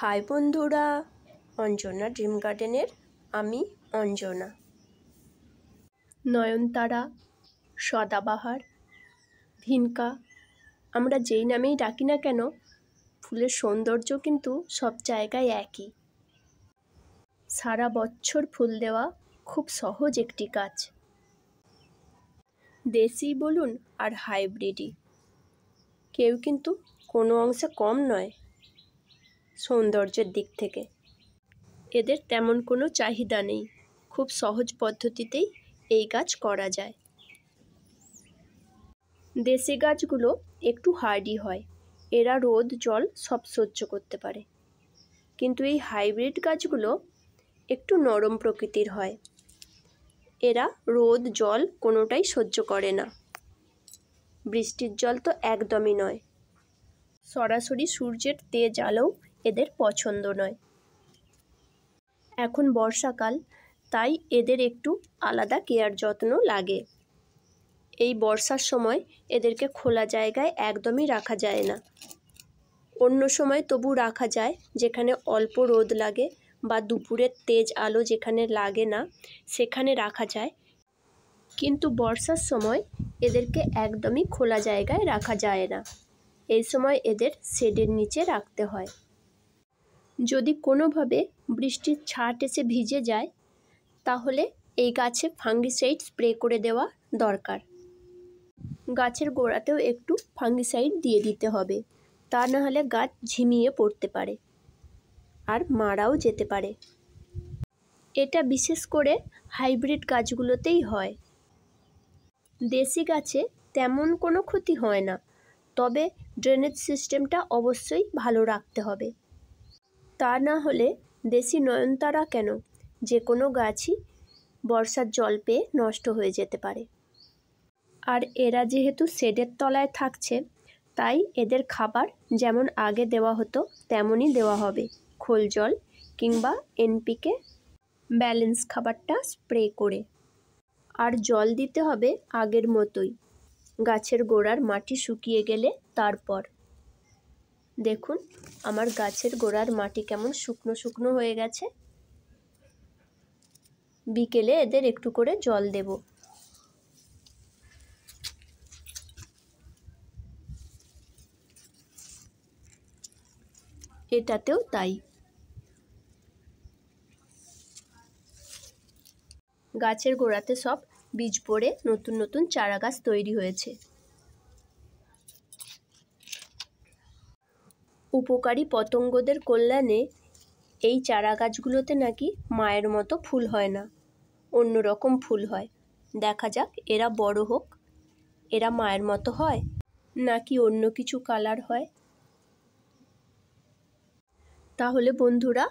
high বন্ধুরা Anjana dream গার্ডেনের আমি অঞ্জনা নয়নতারা সদাবাহার ভিনকা আমরা যেই নামেই ডাকি না কেন ফুলের সৌন্দর্য কিন্তু সব জায়গায় একই সারা বছর ফুল দেওয়া খুব সহজ একটি কাজ দেশি বলুন আর হাইব্রিডই কেউ কিন্তু কোনো অংশে কম নয় সৌন্দর্যের দিক থেকে এদের তেমন কোনো চাহিদা নেই খুব সহজ পদ্ধতিতেই এই গাছ করা যায় দেশি গাছগুলো একটু হার্ডি হয় এরা রোদ জল সব সহ্য করতে পারে কিন্তু এই হাইব্রিড গাছগুলো একটু নরম প্রকৃতির হয় এরা রোদ জল কোনোটাই সহ্য করে না বৃষ্টির জল তো একদমই নয় সরাসরি সূর্যের তেজ আলো এদের পছন্দ নয় এখন বর্ষাকাল তাই এদের একটু আলাদা কেয়ার যত্ন লাগে এই বর্ষার সময় এদেরকে খোলা জায়গায় একদমই রাখা যায় না অন্য সময় তবু রাখা যায় যেখানে অল্প রোদ লাগে বা দুপুরের তেজ আলো যেখানে লাগে না সেখানে রাখা যায় কিন্তু বর্ষার সময় এদেরকে একদমই খোলা জায়গায় রাখা যায় না এই সময় এদের শেডের নিচে রাখতে হয় যদি কোনোভাবে বৃষ্টির ছাট এসে ভিজে যায় তাহলে এই গাছে ফাঙ্গিসাইড স্প্রে করে দেওয়া দরকার গাছের গোড়াতেও একটু ফাঙ্গিসাইড দিয়ে দিতে হবে তা না হলে গাছ ঝিমিয়ে পড়তে পারে আর মারাও যেতে পারে এটা বিশেষ করে হাইব্রিড গাছগুলোতেই হয় দেশি গাছে তেমন কোনো ক্ষতি হয় না তবে ড্রেনেজ সিস্টেমটা অবশ্যই ভালো রাখতে হবে তা না হলে দেশি নয়নতারা কেন যে কোনো গাছই বর্ষার জল পেয়ে নষ্ট হয়ে যেতে পারে আর এরা যেহেতু শেডের তলায় থাকছে তাই এদের খাবার যেমন আগে দেওয়া হতো তেমনই দেওয়া হবে খোল জল কিংবা এনপিকে ব্যালেন্স খাবারটা স্প্রে করে আর জল দিতে হবে আগের মতোই গাছের গোড়ার মাটি শুকিয়ে গেলে তারপর দেখুন আমার গাছের গোড়ার মাটি কেমন শুকনো শুকনো হয়ে গেছে বিকেলে এদের একটু করে জল দেব এটাতেও তাই গাছের গোড়াতে সব বীজ পড়ে নতুন নতুন চারা গাছ তৈরি হয়েছে উপকারী পতঙ্গদের কল্যাণে এই চারা গাছগুলোতে নাকি মায়ের মতো ফুল হয় না অন্য রকম ফুল হয় দেখা যাক এরা বড় হোক এরা মায়ের মতো হয় নাকি অন্য কিছু কালার হয় তাহলে বন্ধুরা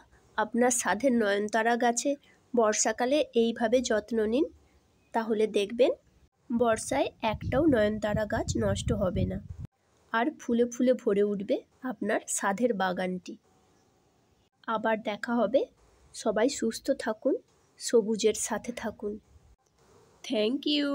আপনার সাধের নয়নতারা গাছে বর্ষাকালে এইভাবে যত্ন নিন তাহলে দেখবেন বর্ষায় একটাও নয়নতারা গাছ নষ্ট হবে না আর ফুলে ফুলে ভরে উঠবে আপনার সাধের বাগানটি আবার দেখা হবে সবাই সুস্থ থাকুন সবুজের সাথে থাকুন থ্যাংক ইউ